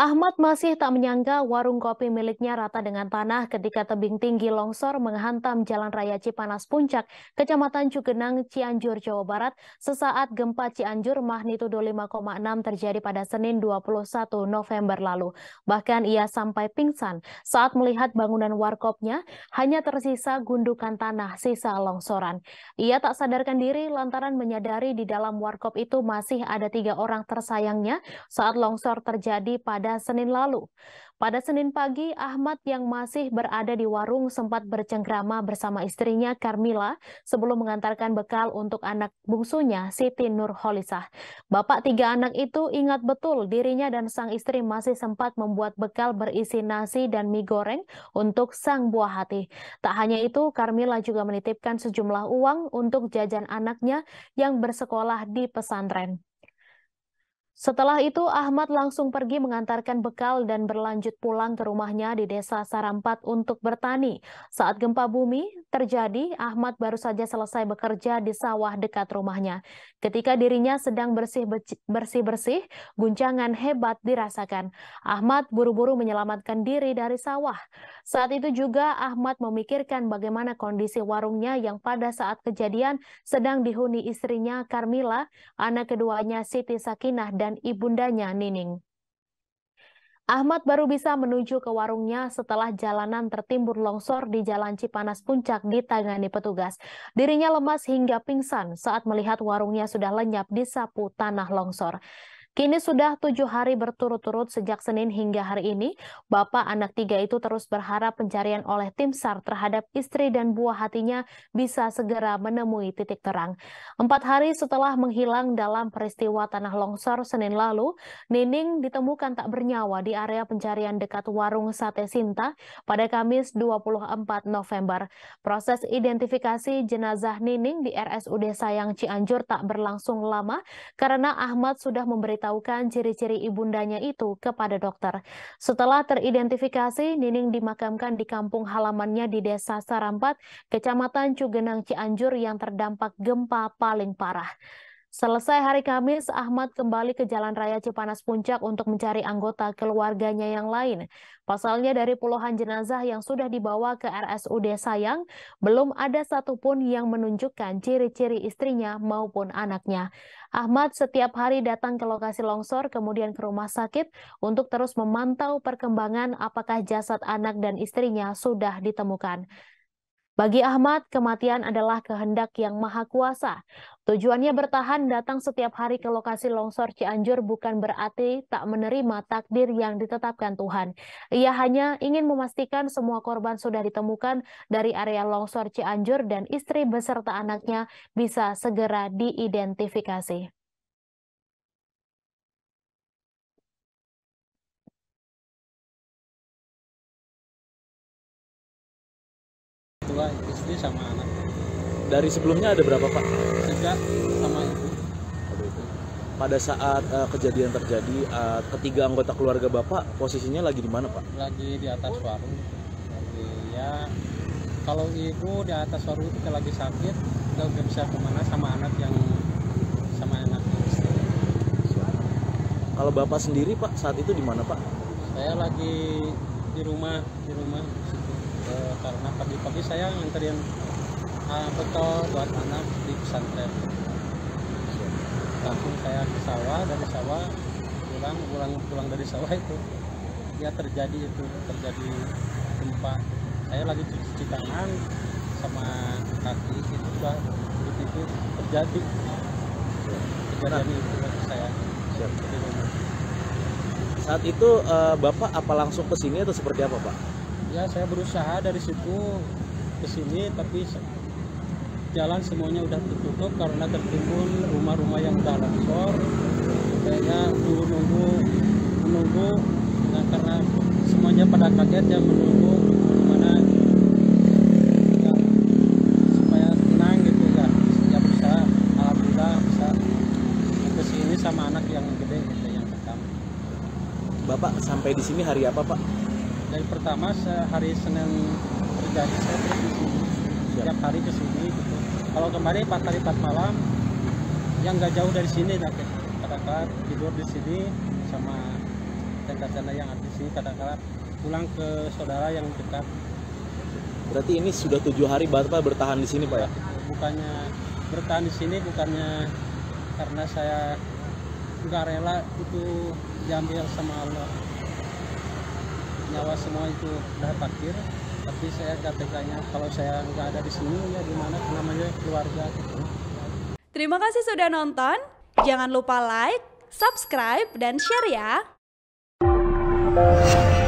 Ahmad masih tak menyangka warung kopi miliknya rata dengan tanah ketika tebing tinggi longsor menghantam Jalan Raya Cipanas Puncak, Kecamatan Cugenang, Cianjur, Jawa Barat. Sesaat gempa Cianjur magnitudo 5,6 terjadi pada Senin 21 November lalu. Bahkan ia sampai pingsan saat melihat bangunan warkopnya hanya tersisa gundukan tanah sisa longsoran. Ia tak sadarkan diri lantaran menyadari di dalam warkop itu masih ada tiga orang tersayangnya saat longsor terjadi pada pada Senin lalu. Pada Senin pagi, Ahmad yang masih berada di warung sempat bercengkrama bersama istrinya Carmila sebelum mengantarkan bekal untuk anak bungsunya Siti Nurholisah. Bapak tiga anak itu ingat betul dirinya dan sang istri masih sempat membuat bekal berisi nasi dan mie goreng untuk sang buah hati. Tak hanya itu, Carmila juga menitipkan sejumlah uang untuk jajan anaknya yang bersekolah di pesantren. Setelah itu, Ahmad langsung pergi mengantarkan bekal dan berlanjut pulang ke rumahnya di desa Sarampat untuk bertani. Saat gempa bumi terjadi, Ahmad baru saja selesai bekerja di sawah dekat rumahnya. Ketika dirinya sedang bersih-bersih, guncangan hebat dirasakan. Ahmad buru-buru menyelamatkan diri dari sawah. Saat itu juga Ahmad memikirkan bagaimana kondisi warungnya yang pada saat kejadian sedang dihuni istrinya Carmila, anak keduanya Siti Sakinah dan dan ibundanya Nining. Ahmad baru bisa menuju ke warungnya setelah jalanan tertimbun longsor di Jalan Cipanas Puncak ditangani petugas. Dirinya lemas hingga pingsan saat melihat warungnya sudah lenyap di sapu tanah longsor. Kini sudah tujuh hari berturut-turut sejak Senin hingga hari ini, bapak anak tiga itu terus berharap pencarian oleh tim SAR terhadap istri dan buah hatinya bisa segera menemui titik terang. Empat hari setelah menghilang dalam peristiwa tanah longsor Senin lalu, Nining ditemukan tak bernyawa di area pencarian dekat warung Sate Sinta pada Kamis 24 November. Proses identifikasi jenazah Nining di RSUD Sayang Cianjur tak berlangsung lama karena Ahmad sudah memberi memberitahukan ciri-ciri ibundanya itu kepada dokter. Setelah teridentifikasi, Nining dimakamkan di kampung halamannya di Desa Sarampat, Kecamatan Cugenang Cianjur yang terdampak gempa paling parah. Selesai hari Kamis, Ahmad kembali ke Jalan Raya Cipanas Puncak untuk mencari anggota keluarganya yang lain. Pasalnya dari puluhan jenazah yang sudah dibawa ke RSUD Sayang, belum ada satupun yang menunjukkan ciri-ciri istrinya maupun anaknya. Ahmad setiap hari datang ke lokasi longsor kemudian ke rumah sakit untuk terus memantau perkembangan apakah jasad anak dan istrinya sudah ditemukan. Bagi Ahmad, kematian adalah kehendak yang maha kuasa. Tujuannya bertahan datang setiap hari ke lokasi longsor Cianjur bukan berarti tak menerima takdir yang ditetapkan Tuhan. Ia hanya ingin memastikan semua korban sudah ditemukan dari area longsor Cianjur dan istri beserta anaknya bisa segera diidentifikasi. dari sebelumnya ada berapa pak sejak sama itu. pada saat uh, kejadian terjadi uh, ketiga anggota keluarga bapak posisinya lagi di mana pak lagi di atas warung lagi ya kalau ibu di atas warung itu lagi sakit nggak bisa kemana sama anak yang sama anak kalau bapak sendiri pak saat itu di mana pak saya lagi di rumah di rumah situ. Eh, karena pagi-pagi saya nganterin uh, betul buat anak di pesantren langsung saya ke sawah dari sawah pulang pulang pulang dari sawah itu ya terjadi itu terjadi gempa saya lagi cuci tangan sama kaki itu juga itu terjadi kejadian nah. itu saya Siap. saat itu uh, bapak apa langsung ke sini atau seperti apa pak ya saya berusaha dari situ ke sini tapi jalan semuanya udah tertutup karena tertimbun rumah-rumah yang udah longsor kayaknya nunggu menunggu nah, karena semuanya pada kaget yang menunggu gimana ya, supaya tenang gitu kan ya bisa alhamdulillah bisa ke sini sama anak yang gede gitu yang pertama bapak sampai di sini hari apa pak dari pertama hari senin terjadi saya di sini setiap hari ke sini gitu. kalau kemarin empat hari empat malam yang nggak jauh dari sini nanti kadang-kadang tidur di sini sama tenda-tenda yang ada di sini kadang-kadang pulang ke saudara yang dekat berarti ini sudah tujuh hari bapak bertahan di sini pak ya bukannya bertahan di sini bukannya karena saya nggak rela itu diambil sama Allah nyawa semua itu sudah takdir tapi saya katakannya kalau saya nggak ada di sini ya gimana namanya keluarga gitu. Terima kasih sudah nonton. Jangan lupa like, subscribe, dan share ya.